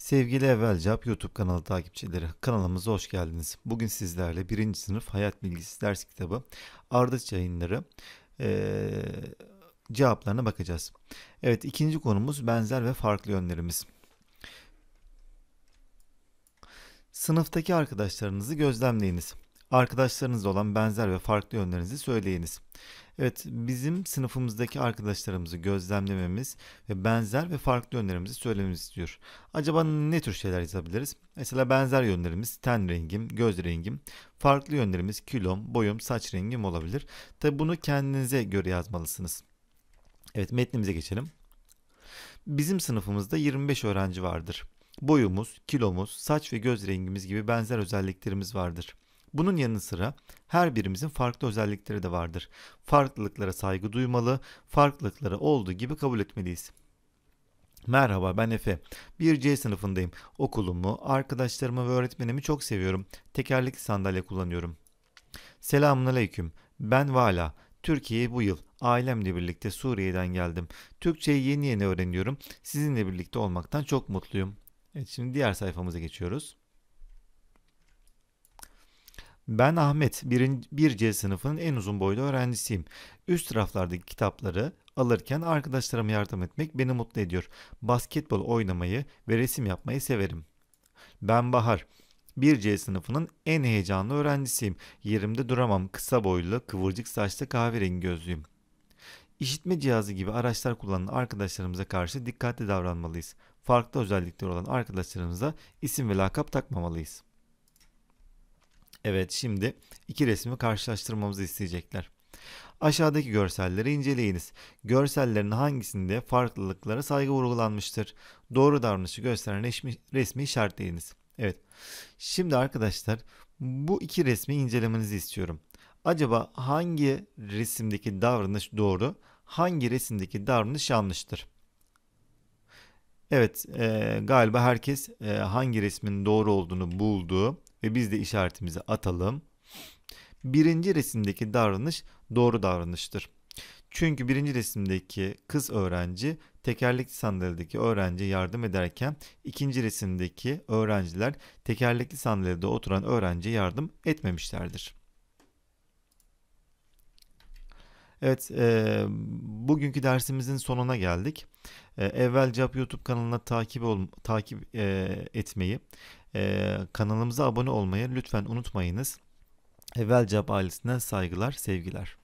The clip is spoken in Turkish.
Sevgili Evvel Cevap YouTube kanalı takipçileri kanalımıza hoş geldiniz. Bugün sizlerle 1. sınıf Hayat Bilgisi ders kitabı Ardıç yayınları ee, cevaplarına bakacağız. Evet ikinci konumuz benzer ve farklı yönlerimiz. Sınıftaki arkadaşlarınızı gözlemleyiniz arkadaşlarınızla olan benzer ve farklı yönlerinizi söyleyiniz. Evet, bizim sınıfımızdaki arkadaşlarımızı gözlemlememiz ve benzer ve farklı yönlerimizi söylememiz istiyor. Acaba ne tür şeyler yazabiliriz? Mesela benzer yönlerimiz ten rengim, göz rengim, farklı yönlerimiz kilom, boyum, saç rengim olabilir. Tabi bunu kendinize göre yazmalısınız. Evet, metnimize geçelim. Bizim sınıfımızda 25 öğrenci vardır. Boyumuz, kilomuz, saç ve göz rengimiz gibi benzer özelliklerimiz vardır. Bunun yanı sıra her birimizin farklı özellikleri de vardır. Farklılıklara saygı duymalı, farklılıkları olduğu gibi kabul etmeliyiz. Merhaba ben Efe. 1C sınıfındayım. Okulumu, arkadaşlarımı ve öğretmenimi çok seviyorum. Tekerlekli sandalye kullanıyorum. Selamun Ben Vala. Türkiye'ye bu yıl ailemle birlikte Suriye'den geldim. Türkçeyi yeni yeni öğreniyorum. Sizinle birlikte olmaktan çok mutluyum. Evet şimdi diğer sayfamıza geçiyoruz. Ben Ahmet, 1C sınıfının en uzun boylu öğrencisiyim. Üst raflardaki kitapları alırken arkadaşlarıma yardım etmek beni mutlu ediyor. Basketbol oynamayı ve resim yapmayı severim. Ben Bahar, 1C sınıfının en heyecanlı öğrencisiyim. Yerimde duramam, kısa boylu, kıvırcık saçlı kahverengi gözlüyüm. İşitme cihazı gibi araçlar kullanan arkadaşlarımıza karşı dikkatli davranmalıyız. Farklı özellikleri olan arkadaşlarımıza isim ve lakap takmamalıyız. Evet şimdi iki resmi karşılaştırmamızı isteyecekler. Aşağıdaki görselleri inceleyiniz. Görsellerin hangisinde farklılıklara saygı vurgulanmıştır? Doğru davranışı gösteren resmi, resmi işaretleyiniz. Evet. Şimdi arkadaşlar bu iki resmi incelemenizi istiyorum. Acaba hangi resimdeki davranış doğru, hangi resimdeki davranış yanlıştır? Evet, e, galiba herkes e, hangi resmin doğru olduğunu buldu. Ve biz de işaretimizi atalım. Birinci resimdeki davranış doğru davranıştır. Çünkü birinci resimdeki kız öğrenci tekerlekli sandalyedeki öğrenci yardım ederken ikinci resimdeki öğrenciler tekerlekli sandalyede oturan öğrenciye yardım etmemişlerdir. Evet, e, bugünkü dersimizin sonuna geldik. E, Evvel YouTube kanalına takip ol, takip e, etmeyi, e, kanalımıza abone olmayı lütfen unutmayınız. Evvel ailesinden saygılar, sevgiler.